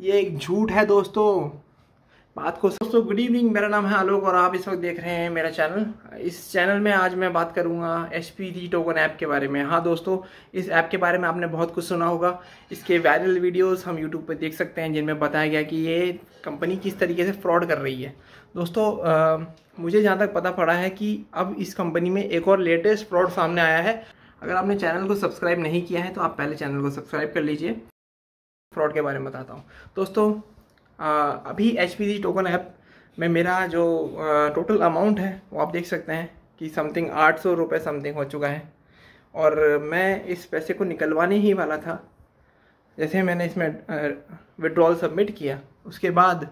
ये एक झूठ है दोस्तों बात को दोस्तों गुड इवनिंग मेरा नाम है आलोक और आप इस वक्त देख रहे हैं मेरा चैनल इस चैनल में आज मैं बात करूंगा एच पी टोकन ऐप के बारे में हाँ दोस्तों इस ऐप के बारे में आपने बहुत कुछ सुना होगा इसके वायरल वीडियोस हम यूट्यूब पर देख सकते हैं जिनमें बताया गया कि ये कंपनी किस तरीके से फ्रॉड कर रही है दोस्तों आ, मुझे जहाँ तक पता पड़ा है कि अब इस कंपनी में एक और लेटेस्ट फ्रॉड सामने आया है अगर आपने चैनल को सब्सक्राइब नहीं किया है तो आप पहले चैनल को सब्सक्राइब कर लीजिए फ्रॉड के बारे में बताता हूँ दोस्तों अभी एच टोकन ऐप में मेरा जो टोटल अमाउंट है वो आप देख सकते हैं कि समथिंग आठ सौ रुपये समथिंग हो चुका है और मैं इस पैसे को निकलवाने ही वाला था जैसे मैंने इसमें विड्रॉल सबमिट किया उसके बाद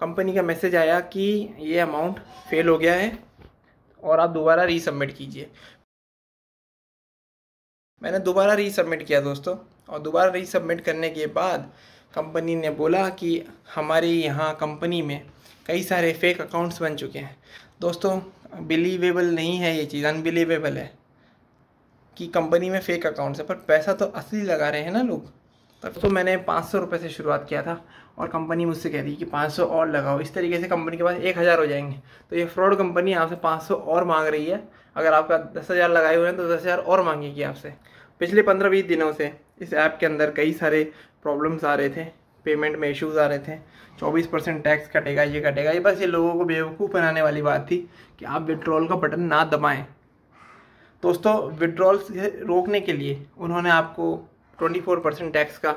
कंपनी का मैसेज आया कि ये अमाउंट फेल हो गया है और आप दोबारा रीसबमिट कीजिए मैंने दोबारा रीसबमिट किया दोस्तों और दोबारा रीसबमिट करने के बाद कंपनी ने बोला कि हमारे यहाँ कंपनी में कई सारे फेक अकाउंट्स बन चुके हैं दोस्तों बिलीवेबल नहीं है ये चीज़ अनबिलीवेबल है कि कंपनी में फेक अकाउंट्स है पर पैसा तो असली लगा रहे हैं ना लोग तक तो मैंने पाँच सौ रुपये से शुरुआत किया था और कंपनी मुझसे कह दी कि पाँच सौ और लगाओ इस तरीके से कंपनी के पास एक हज़ार हो जाएंगे तो ये फ्रॉड कंपनी आपसे पाँच सौ और मांग रही है अगर आपका दस हज़ार लगाए हुए हैं तो दस हज़ार और मांगेगी आपसे पिछले पंद्रह बीस दिनों से इस ऐप के अंदर कई सारे प्रॉब्लम्स आ रहे थे पेमेंट में इश्यूज़ आ रहे थे 24 परसेंट टैक्स कटेगा ये कटेगा ये बस ये लोगों को बेवकूफ़ बनाने वाली बात थी कि आप विड्रॉल का बटन ना दबाएँ दोस्तों विड्रॉल रोकने के लिए उन्होंने आपको ट्वेंटी फोर परसेंट टैक्स का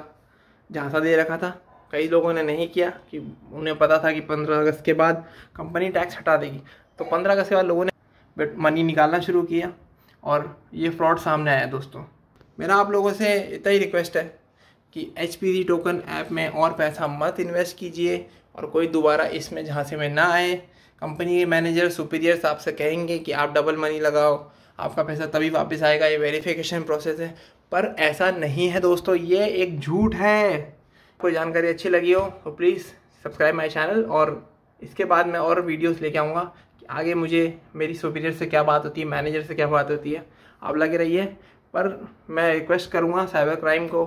झांसा दे रखा था कई लोगों ने नहीं किया कि उन्हें पता था कि पंद्रह अगस्त के बाद कंपनी टैक्स हटा देगी तो पंद्रह अगस्त के बाद लोगों ने मनी निकालना शुरू किया और ये फ्रॉड सामने आया दोस्तों मेरा आप लोगों से इतना ही रिक्वेस्ट है कि एच टोकन ऐप में और पैसा मत इन्वेस्ट कीजिए और कोई दोबारा इसमें झांसे में ना आए कंपनी के मैनेजर सुपीरियर्स आपसे कहेंगे कि आप डबल मनी लगाओ आपका पैसा तभी वापस आएगा ये वेरिफिकेशन प्रोसेस है पर ऐसा नहीं है दोस्तों ये एक झूठ है कोई जानकारी अच्छी लगी हो तो प्लीज़ सब्सक्राइब माई चैनल और इसके बाद मैं और वीडियोस लेके आऊँगा कि आगे मुझे मेरी सुपीरियर से क्या बात होती है मैनेजर से क्या बात होती है आप लगे रहिए पर मैं रिक्वेस्ट करूँगा साइबर क्राइम को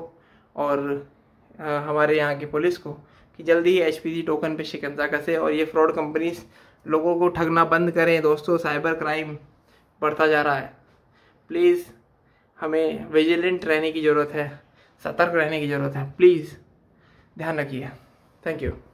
और आ, हमारे यहाँ की पुलिस को कि जल्दी ही एच टोकन पे शिकंजा कसे और ये फ्रॉड कंपनीज लोगों को ठगना बंद करें दोस्तों साइबर क्राइम बढ़ता जा रहा है प्लीज़ हमें विजिलेंट रहने की ज़रूरत है सतर्क रहने की ज़रूरत है प्लीज़ ध्यान रखिए थैंक यू